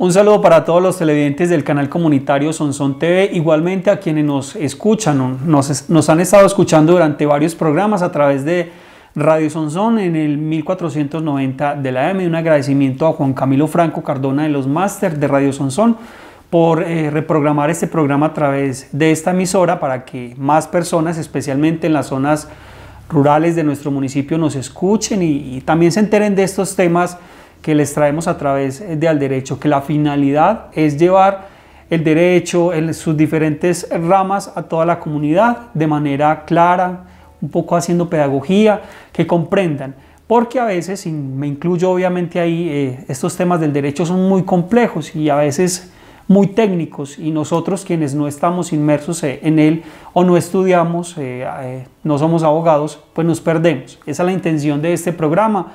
Un saludo para todos los televidentes del canal comunitario Sonson TV, igualmente a quienes nos escuchan, nos, nos han estado escuchando durante varios programas a través de Radio Sonson en el 1490 de la M. Un agradecimiento a Juan Camilo Franco Cardona de los Masters de Radio Sonson por eh, reprogramar este programa a través de esta emisora para que más personas, especialmente en las zonas rurales de nuestro municipio, nos escuchen y también se enteren de estos temas que les traemos a través eh, de al derecho, que la finalidad es llevar el derecho en sus diferentes ramas a toda la comunidad de manera clara, un poco haciendo pedagogía, que comprendan. Porque a veces, y me incluyo obviamente ahí, eh, estos temas del derecho son muy complejos y a veces muy técnicos y nosotros quienes no estamos inmersos eh, en él o no estudiamos, no somos abogados, pues nos perdemos. Esa es la intención de este programa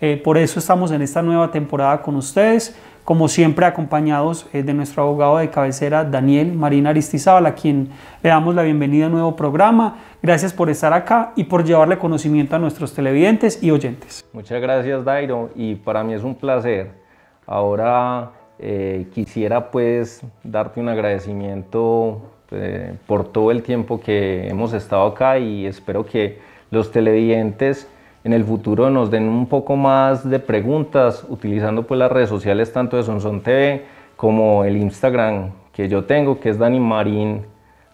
eh, por eso estamos en esta nueva temporada con ustedes, como siempre acompañados eh, de nuestro abogado de cabecera Daniel Marina Aristizábal, a quien le damos la bienvenida a nuevo programa. Gracias por estar acá y por llevarle conocimiento a nuestros televidentes y oyentes. Muchas gracias Dairo y para mí es un placer. Ahora eh, quisiera pues darte un agradecimiento por todo el tiempo que hemos estado acá y espero que los televidentes en el futuro nos den un poco más de preguntas utilizando pues las redes sociales tanto de Sonson TV como el Instagram que yo tengo que es Dani Marín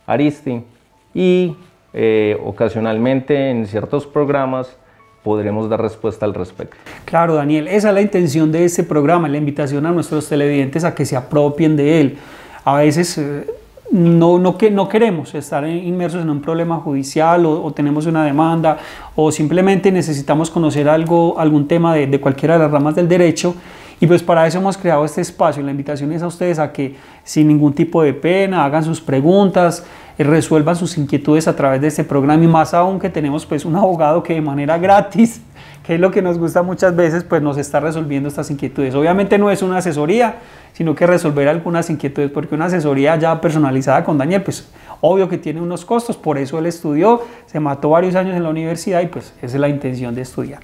Aristi y eh, ocasionalmente en ciertos programas podremos dar respuesta al respecto. Claro, Daniel, esa es la intención de este programa, la invitación a nuestros televidentes a que se apropien de él. A veces eh, no, que, no queremos estar inmersos en un problema judicial o, tenemos una demanda o simplemente necesitamos conocer algo, algún tema de, de, cualquiera de las ramas del derecho. Y pues para eso hemos creado este espacio. La invitación es a ustedes a que sin ningún tipo de pena hagan sus preguntas, eh, resuelvan sus inquietudes a través de este programa y más aún que tenemos pues un abogado que de manera gratis que es lo que nos gusta muchas veces, pues nos está resolviendo estas inquietudes. Obviamente no es una asesoría, sino que resolver algunas inquietudes, porque una asesoría ya personalizada con Daniel, pues obvio que tiene unos costos, por eso él estudió, se mató varios años en la universidad y pues esa es la intención de estudiar.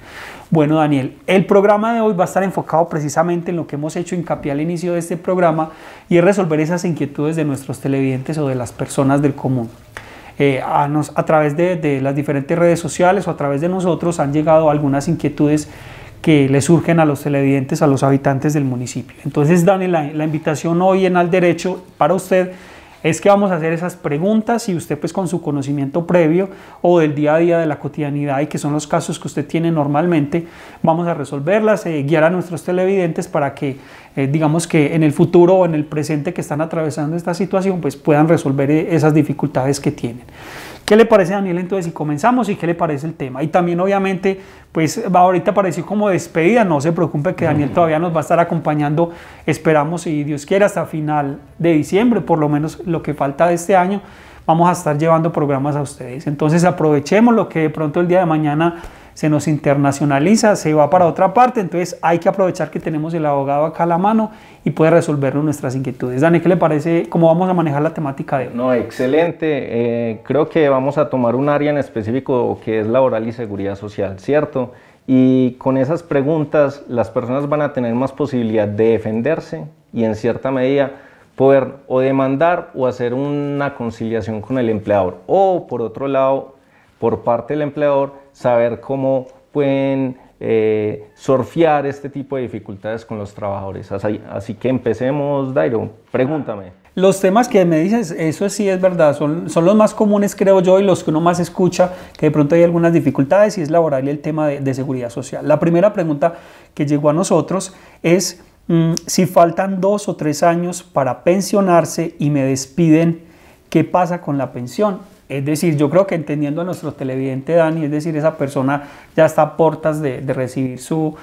Bueno, Daniel, el programa de hoy va a estar enfocado precisamente en lo que hemos hecho hincapié al inicio de este programa y es resolver esas inquietudes de nuestros televidentes o de las personas del común. Eh, a, través de, las diferentes redes sociales o a través de nosotros han llegado algunas inquietudes que le surgen a los televidentes, a los habitantes del municipio. Entonces, Dani, la invitación hoy en Al Derecho para usted es que vamos a hacer esas preguntas y usted pues con su conocimiento previo o del día a día de la cotidianidad y que son los casos que usted tiene normalmente, vamos a resolverlas, eh, guiar a nuestros televidentes para que eh, digamos que en el futuro o en el presente que están atravesando esta situación pues puedan resolver eh, esas dificultades que tienen. ¿Qué le parece, Daniel, entonces, si comenzamos y qué le parece el tema? Y también, obviamente, pues va ahorita parecer como despedida, no se preocupe que Daniel todavía nos va a estar acompañando, esperamos, si Dios quiere, hasta final de diciembre, por lo menos lo que falta de este año, vamos a estar llevando programas a ustedes. Entonces, aprovechemos lo que de pronto el día de mañana se nos internacionaliza, se va para otra parte, entonces hay que aprovechar que tenemos el abogado acá a la mano y puede resolver nuestras inquietudes. Dani, ¿qué le parece? ¿Cómo vamos a manejar la temática de hoy? No, excelente. Eh, creo que vamos a tomar un área en específico que es laboral y seguridad social, ¿cierto? Y con esas preguntas las personas van a tener más posibilidad de defenderse y en cierta medida poder o demandar o hacer una conciliación con el empleador. O por otro lado, por parte del empleador, saber cómo pueden eh, surfear este tipo de dificultades con los trabajadores. Así, que empecemos, Dairo, pregúntame. Los temas que me dices, eso sí es verdad, son, son los más comunes, creo yo, y los que uno más escucha, que de pronto hay algunas dificultades, y es laboral y el tema de, seguridad social. La primera pregunta que llegó a nosotros es mm, si faltan dos o tres años para pensionarse y me despiden, ¿qué pasa con la pensión? Es decir, yo creo que entendiendo a nuestro televidente Dani, es decir, esa persona ya está a portas de, recibir su,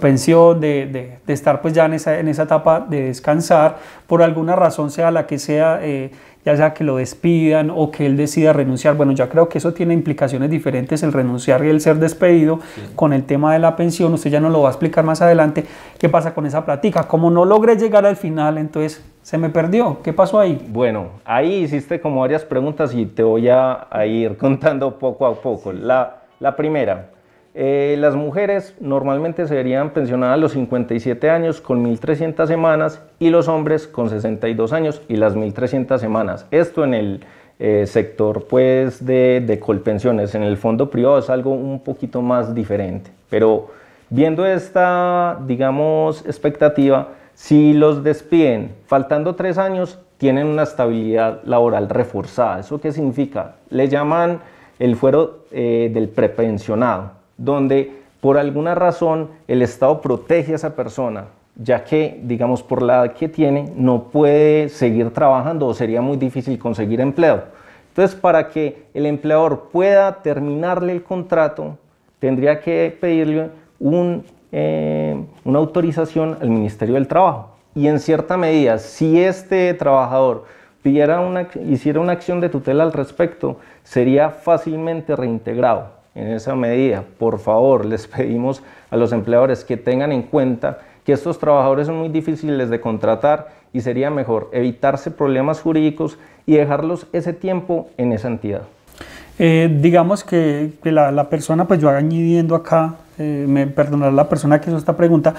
pensión, de, estar pues ya en esa, en esa etapa de descansar, por alguna razón sea la que sea, eh, ya sea que lo despidan o que él decida renunciar. Bueno, ya creo que eso tiene implicaciones diferentes, el renunciar y el ser despedido con el tema de la pensión, usted ya nos lo va a explicar más adelante, qué pasa con esa plática. Como no logré llegar al final, entonces se me perdió. ¿Qué pasó ahí? Bueno, ahí hiciste como varias preguntas y te voy a, ir contando poco a poco. La, primera, eh, las mujeres normalmente serían pensionadas a los 57 años con 1.300 semanas y los hombres con 62 años y las 1.300 semanas. Esto en el eh, sector pues de, de, colpensiones, en el fondo privado es algo un poquito más diferente. Pero viendo esta, digamos, expectativa, si los despiden faltando tres años, tienen una estabilidad laboral reforzada. ¿Eso qué significa? Le llaman el fuero eh, del prepensionado, donde por alguna razón el Estado protege a esa persona, ya que, digamos, por la edad que tiene, no puede seguir trabajando o sería muy difícil conseguir empleo. Entonces, para que el empleador pueda terminarle el contrato, tendría que pedirle un eh, una autorización al Ministerio del Trabajo. Y en cierta medida, si este trabajador hiciera una acción de tutela al respecto, sería fácilmente reintegrado. En esa medida, por favor, les pedimos a los empleadores que tengan en cuenta que estos trabajadores son muy difíciles de contratar y sería mejor evitarse problemas jurídicos y dejarlos ese tiempo en esa entidad. Eh, digamos que, la, persona, pues yo añadiendo acá, eh, me perdonará la persona que hizo esta pregunta,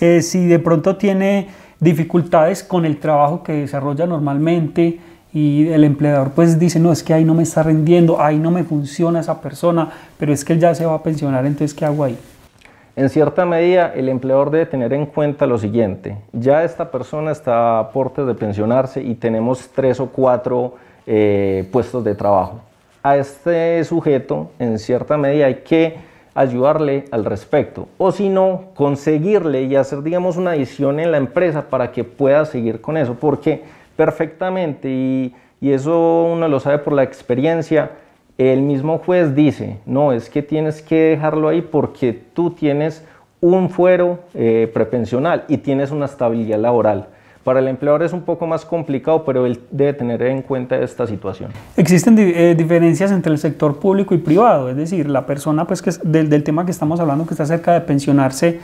eh, si de pronto tiene dificultades con el trabajo que desarrolla normalmente y el empleador pues dice, no, es que ahí no me está rendiendo, ahí no me funciona esa persona, pero es que él ya se va a pensionar, entonces ¿qué hago ahí? En cierta medida, el empleador debe tener en cuenta lo siguiente, ya esta persona está a porte de pensionarse y tenemos tres o cuatro eh, puestos de trabajo a este sujeto, en cierta medida, hay que ayudarle al respecto. O si no, conseguirle y hacer, digamos, una adición en la empresa para que pueda seguir con eso. Porque perfectamente, y, eso uno lo sabe por la experiencia, el mismo juez dice, no, es que tienes que dejarlo ahí porque tú tienes un fuero eh, prepensional y tienes una estabilidad laboral. Para el empleador es un poco más complicado, pero él debe tener en cuenta esta situación. Existen eh, diferencias entre el sector público y privado, es decir, la persona pues, que del, tema que estamos hablando, que está cerca de pensionarse,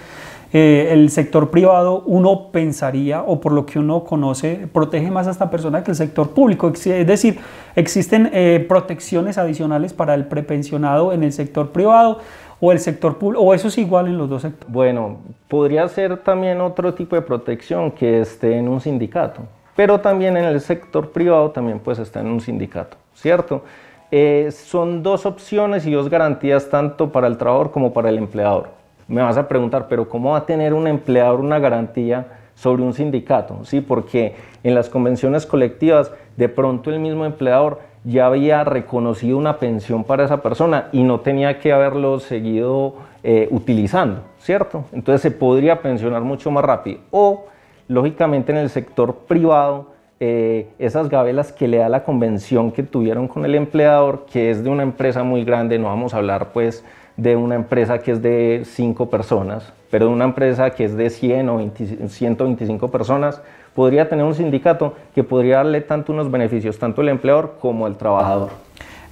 eh, el sector privado uno pensaría, o por lo que uno conoce, protege más a esta persona que el sector público. Es decir, existen eh, protecciones adicionales para el prepensionado en el sector privado o el sector público, o eso es igual en los dos sectores? Bueno, podría ser también otro tipo de protección que esté en un sindicato, pero también en el sector privado también pues está en un sindicato, ¿cierto? Eh, son dos opciones y dos garantías tanto para el trabajador como para el empleador. Me vas a preguntar, pero ¿cómo va a tener un empleador una garantía sobre un sindicato? Sí, porque en las convenciones colectivas de pronto el mismo empleador ya había reconocido una pensión para esa persona y no tenía que haberlo seguido eh, utilizando, ¿cierto? Entonces se podría pensionar mucho más rápido. O, lógicamente, en el sector privado, eh, esas gabelas que le da la convención que tuvieron con el empleador, que es de una empresa muy grande, no vamos a hablar pues de una empresa que es de 5 personas, pero de una empresa que es de 100 o 125 personas, podría tener un sindicato que podría darle tanto unos beneficios, tanto el empleador como el trabajador.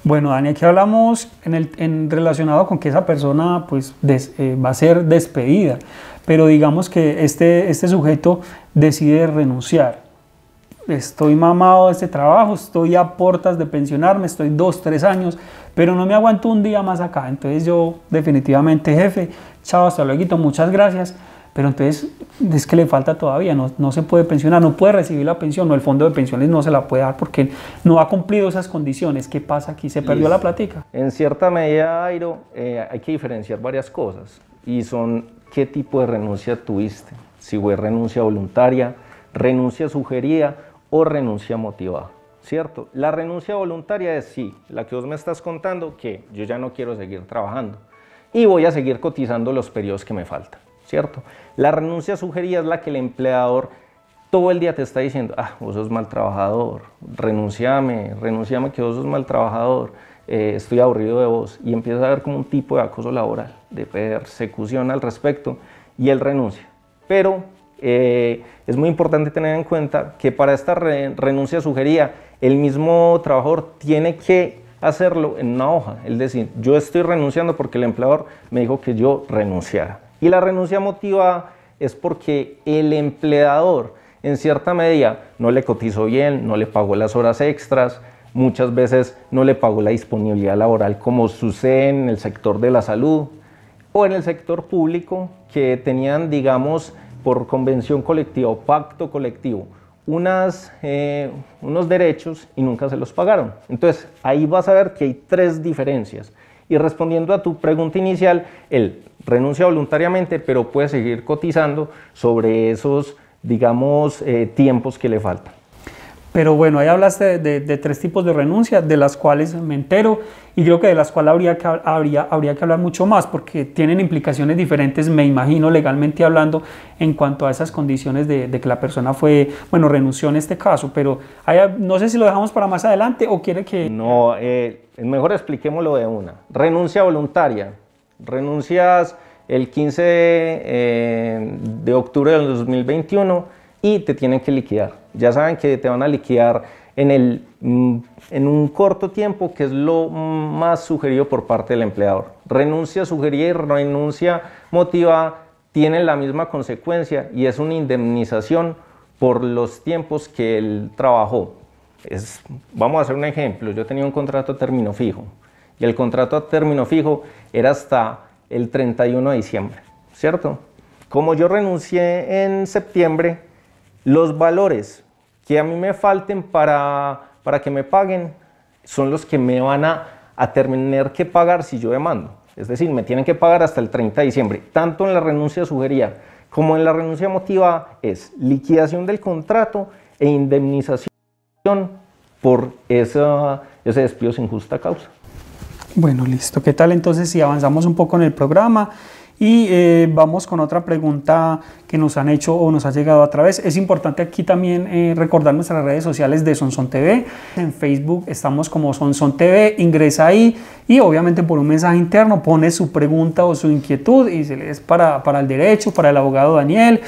Bueno, Dani, aquí hablamos en, relacionado con que esa persona pues, eh, va a ser despedida, pero digamos que este, este sujeto decide renunciar. Estoy mamado de este trabajo, estoy a portas de pensionarme, estoy dos, tres años, pero no me aguanto un día más acá. Entonces yo definitivamente, jefe, chao, hasta luego, muchas gracias pero entonces es que le falta todavía, no, se puede pensionar, no puede recibir la pensión, no, el fondo de pensiones no se la puede dar porque no ha cumplido esas condiciones. ¿Qué pasa aquí? ¿Se perdió la platica? En cierta medida, Airo, eh, hay que diferenciar varias cosas y son qué tipo de renuncia tuviste, si fue renuncia voluntaria, renuncia sugerida o renuncia motivada. ¿Cierto? La renuncia voluntaria es sí, la que vos me estás contando, que yo ya no quiero seguir trabajando y voy a seguir cotizando los periodos que me faltan. La renuncia sugerida es la que el empleador todo el día te está diciendo, ah, vos sos mal trabajador, renunciame, renunciame que vos sos mal trabajador, eh, estoy aburrido de vos. Y empieza a haber como un tipo de acoso laboral, de persecución al respecto, y él renuncia. Pero eh, es muy importante tener en cuenta que para esta renuncia sugerida, el mismo trabajador tiene que hacerlo en una hoja. Es decir, yo estoy renunciando porque el empleador me dijo que yo renunciara. Y la renuncia motivada es porque el empleador en cierta medida no le cotizó bien, no le pagó las horas extras, muchas veces no le pagó la disponibilidad laboral como sucede en el sector de la salud o en el sector público que tenían, digamos, por convención colectiva o pacto colectivo, eh, unos derechos y nunca se los pagaron. Entonces, ahí vas a ver que hay tres diferencias. Y respondiendo a tu pregunta inicial, el renuncia voluntariamente, pero puede seguir cotizando sobre esos, digamos, eh, tiempos que le faltan. Pero bueno, ahí hablaste de, tres tipos de renuncia, de las cuales me entero y creo que de las cuales habría que, habría, habría que hablar mucho más porque tienen implicaciones diferentes, me imagino, legalmente hablando, en cuanto a esas condiciones de, que la persona fue, bueno, renunció en este caso. Pero no sé si lo dejamos para más adelante o quiere que... No, eh, mejor expliquémoslo de una. Renuncia voluntaria Renuncias el 15 eh, de octubre del 2021 y te tienen que liquidar. Ya saben que te van a liquidar en, el, mm, en un corto tiempo, que es lo más sugerido por parte del empleador. Renuncia sugerida y renuncia motivada tienen la misma consecuencia y es una indemnización por los tiempos que él trabajó. Es, vamos a hacer un ejemplo. Yo tenía un contrato a término fijo y el contrato a término fijo era hasta el 31 de diciembre, ¿cierto? Como yo renuncié en septiembre, los valores que a mí me falten para, para que me paguen son los que me van a, a tener que pagar si yo demando. Es decir, me tienen que pagar hasta el 30 de diciembre. Tanto en la renuncia sugerida como en la renuncia motivada es liquidación del contrato e indemnización por esa, ese despido sin justa causa. Bueno, listo. ¿Qué tal entonces si avanzamos un poco en el programa? Y eh, vamos con otra pregunta que nos han hecho o nos ha llegado a través. Es importante aquí también eh, recordar nuestras redes sociales de Sonson TV. En Facebook estamos como Sonson TV, ingresa ahí y obviamente por un mensaje interno pone su pregunta o su inquietud y se le es para, para el derecho, para el abogado Daniel,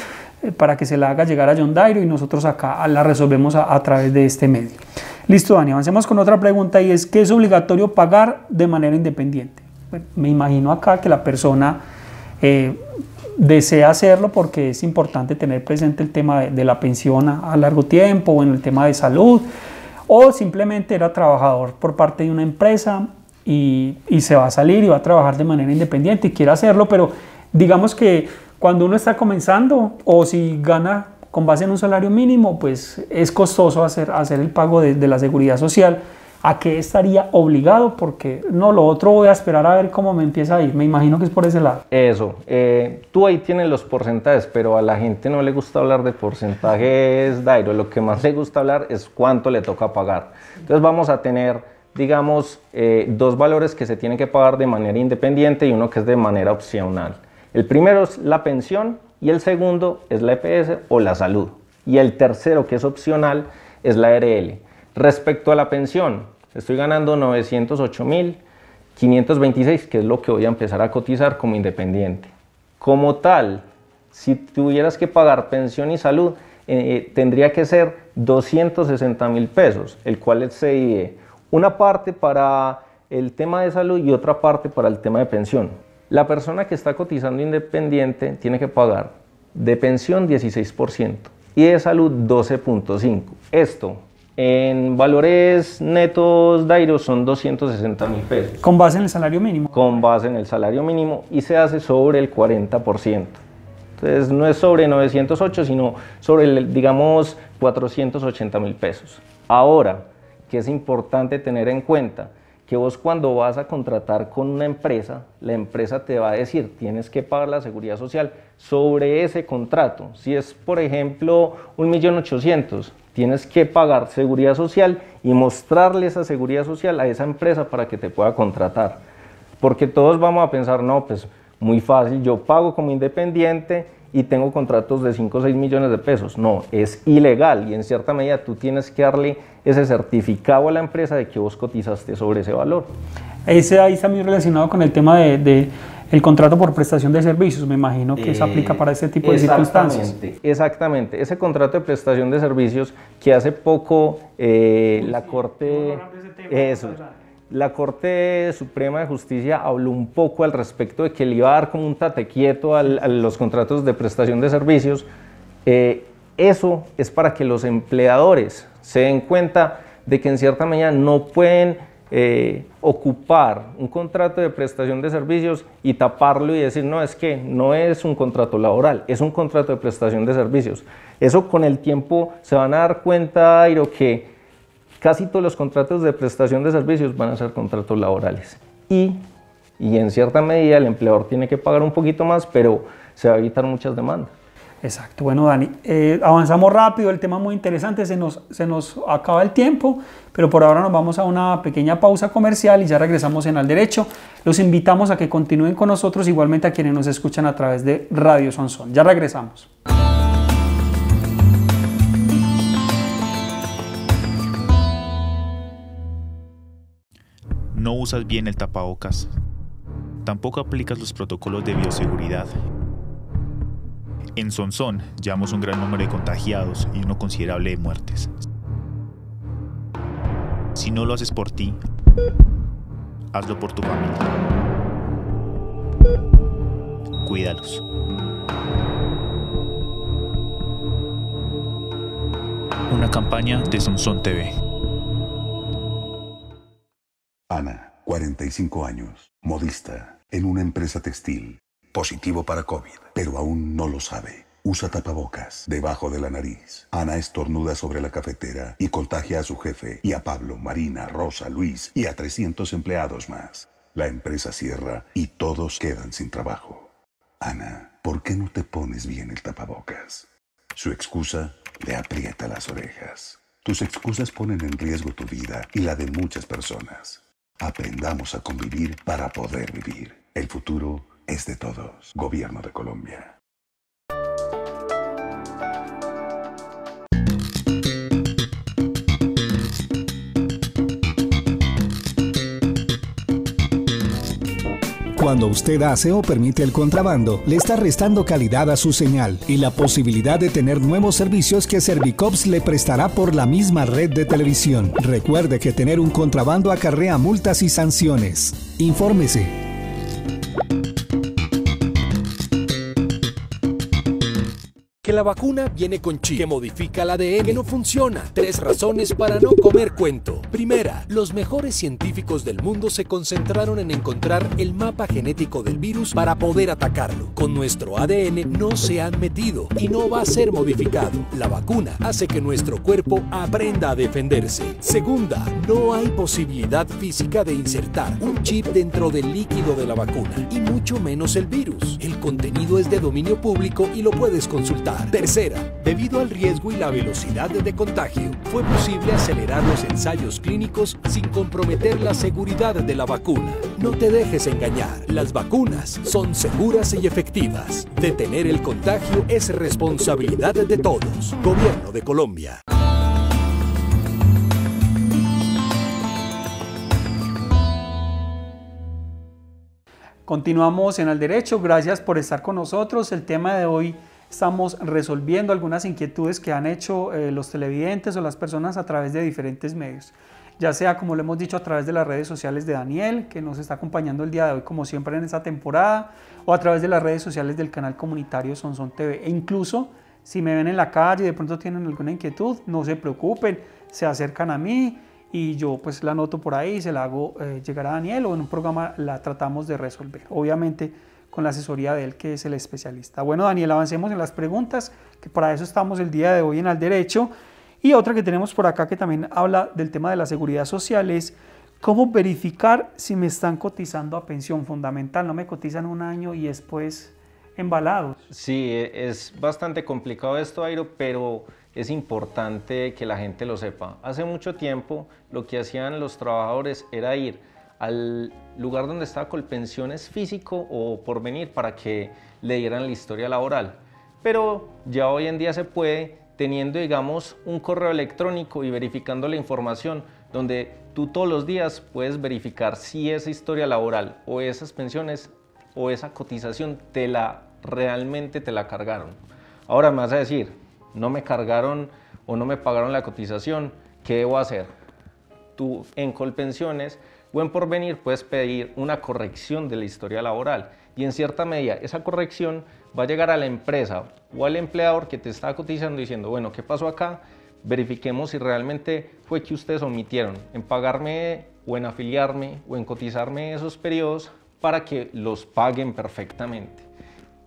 eh, para que se la haga llegar a John Dairo y nosotros acá la resolvemos a través de este medio. Listo, Dani, avancemos con otra pregunta y es, ¿qué es obligatorio pagar de manera independiente? me imagino acá que la persona eh, desea hacerlo porque es importante tener presente el tema de, la pensión a, largo tiempo o en el tema de salud, o simplemente era trabajador por parte de una empresa y se va a salir y va a trabajar de manera independiente y quiere hacerlo, pero digamos que cuando uno está comenzando o si gana con base en un salario mínimo, pues es costoso hacer, hacer el pago de, la seguridad social. ¿A qué estaría obligado? Porque no, lo otro voy a esperar a ver cómo me empieza a ir. Me imagino que es por ese lado. Eso. Eh, tú ahí tienes los porcentajes, pero a la gente no le gusta hablar de porcentajes, Dairo. Lo que más le gusta hablar es cuánto le toca pagar. Entonces vamos a tener, digamos, eh, dos valores que se tienen que pagar de manera independiente y uno que es de manera opcional. El primero es la pensión y el segundo es la EPS o la salud. Y el tercero, que es opcional, es la RL. Respecto a la pensión, estoy ganando 908.526, que es lo que voy a empezar a cotizar como independiente. Como tal, si tuvieras que pagar pensión y salud, eh, eh, tendría que ser 260 mil pesos, el cual se divide una parte para el tema de salud y otra parte para el tema de pensión. La persona que está cotizando independiente tiene que pagar de pensión 16% y de salud 12.5%. Esto en valores netos Dairo son 260 mil pesos. ¿Con base en el salario mínimo? Con base en el salario mínimo y se hace sobre el 40%. Entonces no es sobre 908, sino sobre, el, digamos, 480 mil pesos. Ahora, que es importante tener en cuenta, que vos cuando vas a contratar con una empresa, la empresa te va a decir, tienes que pagar la seguridad social sobre ese contrato. Si es, por ejemplo, un millón ochocientos, tienes que pagar seguridad social y mostrarle esa seguridad social a esa empresa para que te pueda contratar. Porque todos vamos a pensar, no, pues muy fácil, yo pago como independiente, y tengo contratos de 5 o 6 millones de pesos. No, es ilegal y en cierta medida tú tienes que darle ese certificado a la empresa de que vos cotizaste sobre ese valor. Ese ahí está muy relacionado con el tema de, de el contrato por prestación de servicios, me imagino que se aplica para ese tipo de circunstancias. Exactamente, ese contrato de prestación de servicios que hace poco eh, la Corte... Eso, la Corte Suprema de Justicia habló un poco al respecto de que le iba a dar como un tatequieto a los contratos de prestación de servicios. Eh, eso es para que los empleadores se den cuenta de que en cierta manera no pueden eh, ocupar un contrato de prestación de servicios y taparlo y decir, no, es que no es un contrato laboral, es un contrato de prestación de servicios. Eso con el tiempo se van a dar cuenta, Airo, que Casi todos los contratos de prestación de servicios van a ser contratos laborales. Y, y en cierta medida el empleador tiene que pagar un poquito más, pero se va a evitar muchas demandas. Exacto. Bueno, Dani, eh, avanzamos rápido, el tema muy interesante, se nos, se nos acaba el tiempo, pero por ahora nos vamos a una pequeña pausa comercial y ya regresamos en Al Derecho. Los invitamos a que continúen con nosotros, igualmente a quienes nos escuchan a través de Radio Sonson. Ya regresamos. no usas bien el tapabocas, tampoco aplicas los protocolos de bioseguridad. En Sonson llevamos un gran número de contagiados y uno considerable de muertes. Si no lo haces por ti, hazlo por tu familia. Cuídalos. Una campaña de Sonson TV. Ana, 45 años, modista, en una empresa textil, positivo para COVID, pero aún no lo sabe. Usa tapabocas debajo de la nariz. Ana estornuda sobre la cafetera y contagia a su jefe y a Pablo, Marina, Rosa, Luis y a 300 empleados más. La empresa cierra y todos quedan sin trabajo. Ana, ¿por qué no te pones bien el tapabocas? Su excusa le aprieta las orejas. Tus excusas ponen en riesgo tu vida y la de muchas personas. Aprendamos a convivir para poder vivir. El futuro es de todos. Gobierno de Colombia. Cuando usted hace o permite el contrabando, le está restando calidad a su señal y la posibilidad de tener nuevos servicios que Servicops le prestará por la misma red de televisión. Recuerde que tener un contrabando acarrea multas y sanciones. Infórmese la vacuna viene con chip, que modifica el ADN, que no funciona. Tres razones para no comer cuento. Primera, los mejores científicos del mundo se concentraron en encontrar el mapa genético del virus para poder atacarlo. Con nuestro ADN no se han metido y no va a ser modificado. La vacuna hace que nuestro cuerpo aprenda a defenderse. Segunda, no hay posibilidad física de insertar un chip dentro del líquido de la vacuna y mucho menos el virus. El contenido es de dominio público y lo puedes consultar. Tercera, debido al riesgo y la velocidad de contagio, fue posible acelerar los ensayos clínicos sin comprometer la seguridad de la vacuna. No te dejes engañar, las vacunas son seguras y efectivas. Detener el contagio es responsabilidad de todos. Gobierno de Colombia. Continuamos en El Derecho, gracias por estar con nosotros. El tema de hoy estamos resolviendo algunas inquietudes que han hecho eh, los televidentes o las personas a través de diferentes medios. Ya sea, como lo hemos dicho, a través de las redes sociales de Daniel, que nos está acompañando el día de hoy, como siempre en esta temporada, o a través de las redes sociales del canal comunitario Sonson TV. E incluso, si me ven en la calle y de pronto tienen alguna inquietud, no se preocupen, se acercan a mí y yo pues la anoto por ahí, y se la hago eh, llegar a Daniel o en un programa la tratamos de resolver. Obviamente, con la asesoría de él, que es el especialista. Bueno, Daniel, avancemos en las preguntas, que para eso estamos el día de hoy en Al Derecho. Y otra que tenemos por acá que también habla del tema de la seguridad social es cómo verificar si me están cotizando a pensión fundamental. No me cotizan un año y después embalados. Sí, e, es bastante complicado esto, Airo, pero es importante que la gente lo sepa. Hace mucho tiempo lo que hacían los trabajadores era ir al lugar donde estaba Colpensiones físico o por venir para que le dieran la historia laboral. Pero ya hoy en día se puede teniendo, digamos, un correo electrónico y verificando la información, donde tú todos los días puedes verificar si esa historia laboral o esas pensiones o esa cotización te la realmente te la cargaron. Ahora me vas a decir, no me cargaron o no me pagaron la cotización, ¿qué debo hacer? Tú en Colpensiones Buen en porvenir puedes pedir una corrección de la historia laboral y en cierta medida esa corrección va a llegar a la empresa o al empleador que te está cotizando diciendo, bueno, ¿qué pasó acá? Verifiquemos si realmente fue que ustedes omitieron en pagarme o en afiliarme o en cotizarme esos periodos para que los paguen perfectamente.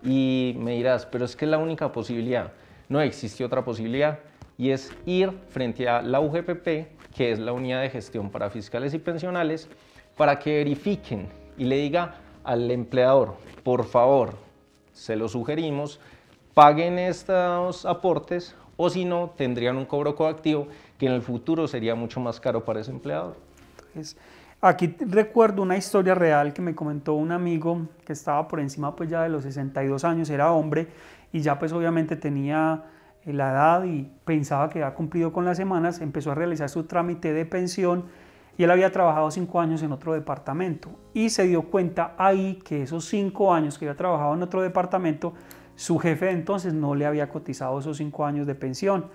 Y me dirás, pero es que la única posibilidad. No existe otra posibilidad y es ir frente a la UGPP que es la unidad de gestión para fiscales y pensionales, para que verifiquen y le diga al empleador, por favor, se lo sugerimos, paguen estos aportes o si no, tendrían un cobro coactivo que en el futuro sería mucho más caro para ese empleador. aquí recuerdo una historia real que me comentó un amigo que estaba por encima pues ya de los 62 años, era hombre y ya pues obviamente tenía la edad y pensaba que había cumplido con las semanas, empezó a realizar su trámite de pensión y él había trabajado cinco años en otro departamento y se dio cuenta ahí que esos cinco años que había trabajado en otro departamento, su jefe de entonces no le había cotizado esos cinco años de pensión.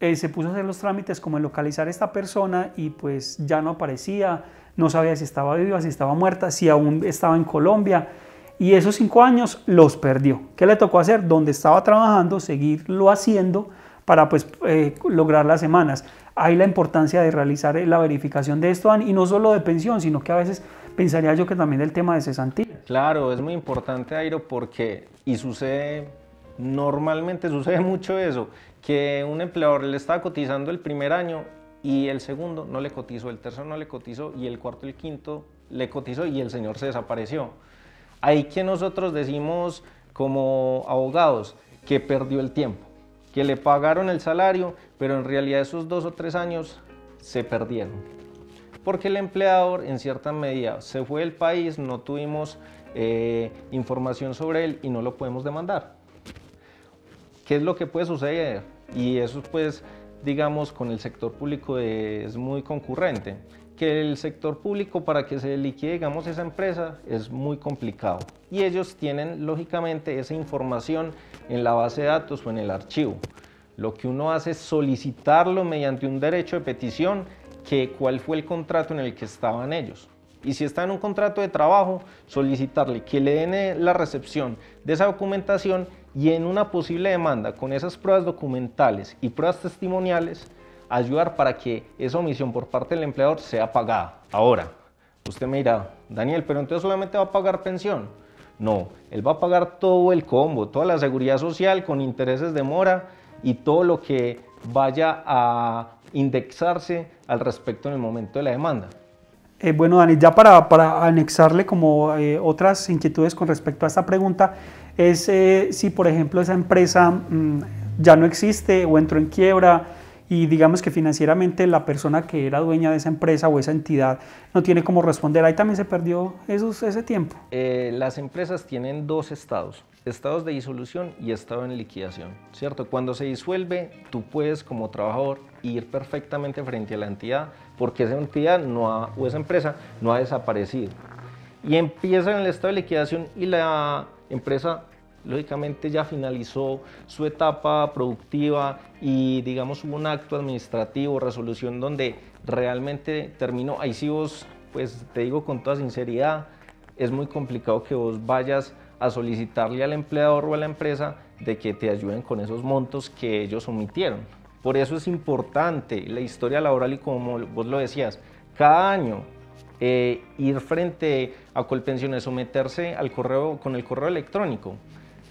Eh, se puso a hacer los trámites como localizar a esta persona y pues ya no aparecía, no sabía si estaba viva, si estaba muerta, si aún estaba en Colombia y esos cinco años los perdió. ¿Qué le tocó hacer? Donde estaba trabajando, seguirlo haciendo para pues, eh, lograr las semanas. Ahí la importancia de realizar eh, la verificación de esto, y no solo de pensión, sino que a veces pensaría yo que también del tema de cesantía. Claro, es muy importante, Airo, porque, y sucede, normalmente sucede mucho eso, que un empleador le está cotizando el primer año y el segundo no le cotizó, el tercero no le cotizó y el cuarto y el quinto le cotizó y el señor se desapareció. Ahí que nosotros decimos como abogados que perdió el tiempo, que le pagaron el salario, pero en realidad esos dos o tres años se perdieron. Porque el empleador en cierta medida se fue del país, no tuvimos eh, información sobre él y no lo podemos demandar. ¿Qué es lo que puede suceder? Y eso pues digamos con el sector público es muy concurrente que el sector público para que se liquide, digamos, esa empresa es muy complicado. Y ellos tienen, lógicamente, esa información en la base de datos o en el archivo. Lo que uno hace es solicitarlo mediante un derecho de petición que cuál fue el contrato en el que estaban ellos. Y si está en un contrato de trabajo, solicitarle que le den eh, la recepción de esa documentación y en una posible demanda con esas pruebas documentales y pruebas testimoniales, ayudar para que esa omisión por parte del empleador sea pagada. Ahora, usted me dirá, Daniel, pero entonces solamente va a pagar pensión. No, él va a pagar todo el combo, toda la seguridad social con intereses de mora y todo lo que vaya a indexarse al respecto en el momento de la demanda. Eh, bueno, Daniel, ya para, anexarle como eh, otras inquietudes con respecto a esta pregunta, es eh, si por ejemplo esa empresa mm, ya no existe o entró en quiebra y digamos que financieramente la persona que era dueña de esa empresa o esa entidad no tiene cómo responder. Ahí también se perdió esos, ese tiempo. Eh, las empresas tienen dos estados, estados de disolución y estado en liquidación, ¿cierto? Cuando se disuelve, tú puedes como trabajador ir perfectamente frente a la entidad porque esa entidad no o esa empresa no ha desaparecido. Y empieza en el estado de liquidación y la empresa lógicamente ya finalizó su etapa productiva y digamos hubo un acto administrativo, resolución donde realmente terminó, ahí sí vos, pues te digo con toda sinceridad, es muy complicado que vos vayas a solicitarle al empleador o a la empresa de que te ayuden con esos montos que ellos omitieron. Por eso es importante la historia laboral y como vos lo decías, cada año eh, ir frente a Colpensiones, someterse al correo, con el correo electrónico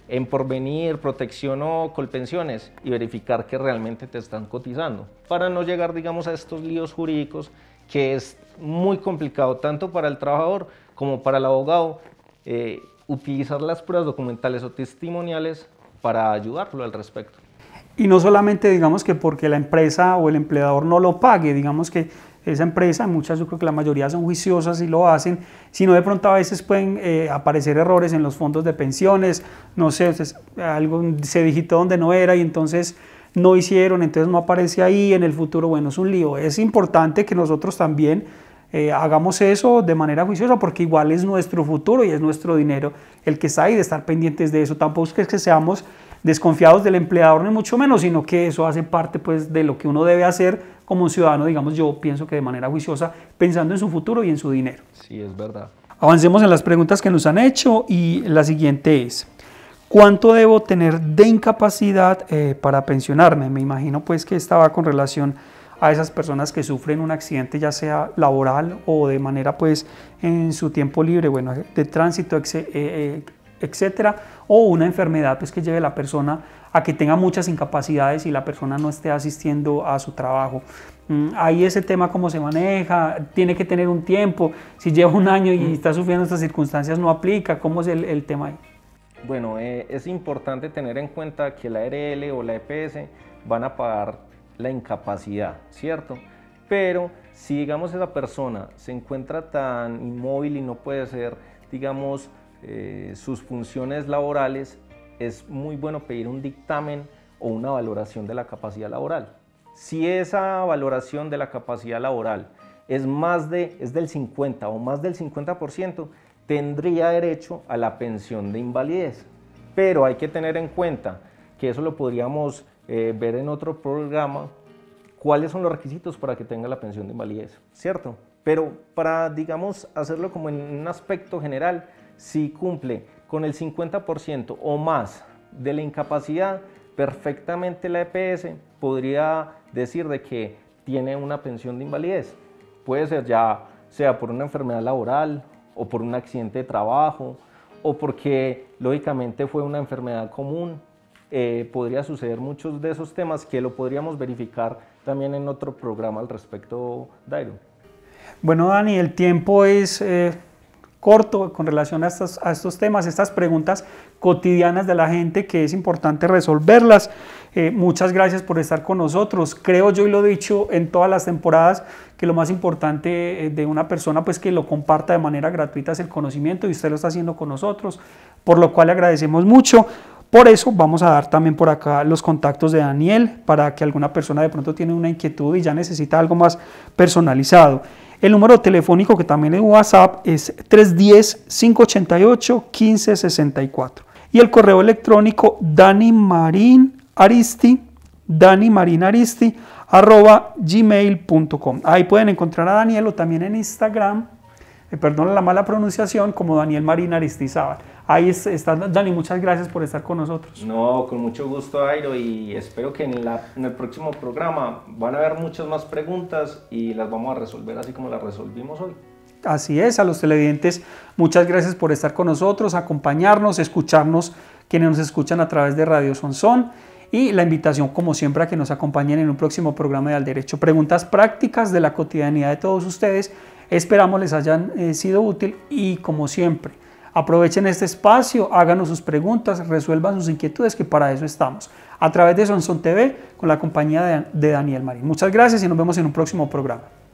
en Porvenir, Protección o Colpensiones y verificar que realmente te están cotizando para no llegar, digamos, a estos líos jurídicos que es muy complicado tanto para el trabajador como para el abogado eh, utilizar las pruebas documentales o testimoniales para ayudarlo al respecto. Y no solamente digamos que porque la empresa o el empleador no lo pague, digamos que esa empresa, muchas yo creo que la mayoría son juiciosas y lo hacen, sino de pronto a veces pueden eh, aparecer errores en los fondos de pensiones, no sé, algo se digitó donde no era y entonces no hicieron, entonces no aparece ahí en el futuro, bueno, es un lío. Es importante que nosotros también eh, hagamos eso de manera juiciosa porque igual es nuestro futuro y es nuestro dinero el que está ahí de estar pendientes de eso. Tampoco es que seamos desconfiados del empleador, ni mucho menos, sino que eso hace parte pues, de lo que uno debe hacer como un ciudadano, digamos, yo pienso que de manera juiciosa, pensando en su futuro y en su dinero. Sí, es verdad. Avancemos en las preguntas que nos han hecho y la siguiente es, ¿cuánto debo tener de incapacidad eh, para pensionarme? Me imagino pues que esta va con relación a esas personas que sufren un accidente ya sea laboral o de manera pues en su tiempo libre, bueno, de tránsito, eh, eh etcétera, o una enfermedad pues, que lleve a la persona a que tenga muchas incapacidades y la persona no esté asistiendo a su trabajo. Mm, ahí ese tema cómo se maneja, tiene que tener un tiempo, si lleva un año y mm. está sufriendo estas circunstancias no aplica, ¿cómo es el, tema ahí? Bueno, eh, es importante tener en cuenta que la ARL o la EPS van a pagar la incapacidad, ¿cierto? Pero si digamos esa persona se encuentra tan inmóvil y no puede ser, digamos, eh, sus funciones laborales, es muy bueno pedir un dictamen o una valoración de la capacidad laboral. Si esa valoración de la capacidad laboral es, más de, es del 50 o más del 50%, tendría derecho a la pensión de invalidez. Pero hay que tener en cuenta que eso lo podríamos eh, ver en otro programa, cuáles son los requisitos para que tenga la pensión de invalidez, ¿cierto? Pero para, digamos, hacerlo como en un aspecto general, si cumple con el 50% o más de la incapacidad, perfectamente la EPS podría decir de que tiene una pensión de invalidez. Puede ser ya sea por una enfermedad laboral o por un accidente de trabajo o porque lógicamente fue una enfermedad común. Eh, podría suceder muchos de esos temas que lo podríamos verificar también en otro programa al respecto, Dairo. Bueno, Dani, el tiempo es... Eh, corto con relación a estos, temas, estas preguntas cotidianas de la gente que es importante resolverlas. Eh, muchas gracias por estar con nosotros. Creo yo y lo he dicho en todas las temporadas que lo más importante eh, de una persona pues que lo comparta de manera gratuita es el conocimiento y usted lo está haciendo con nosotros, por lo cual le agradecemos mucho. Por eso vamos a dar también por acá los contactos de Daniel para que alguna persona de pronto tiene una inquietud y ya necesita algo más personalizado. El número telefónico que también es WhatsApp es 310-588-1564. Y el correo electrónico Dani Marín Dani Marín Aristi, arroba gmail.com. Ahí pueden encontrar a Daniel o también en Instagram, eh, perdón la mala pronunciación, como Daniel Marín Aristizábal. Ahí está Dani, muchas gracias por estar con nosotros. No, con mucho gusto, Airo, y espero que en, en el próximo programa van a haber muchas más preguntas y las vamos a resolver así como las resolvimos hoy. Así es, a los televidentes, muchas gracias por estar con nosotros, acompañarnos, escucharnos, quienes nos escuchan a través de Radio Sonsón. Y la invitación, como siempre, a que nos acompañen en un próximo programa de Al Derecho. Preguntas prácticas de la cotidianidad de todos ustedes. Esperamos les hayan eh, sido útil y, como siempre, Aprovechen este espacio, háganos sus preguntas, resuelvan sus inquietudes, que para eso estamos. A través de Sonson TV, con la compañía de Daniel Marín. Muchas gracias y nos vemos en un próximo programa.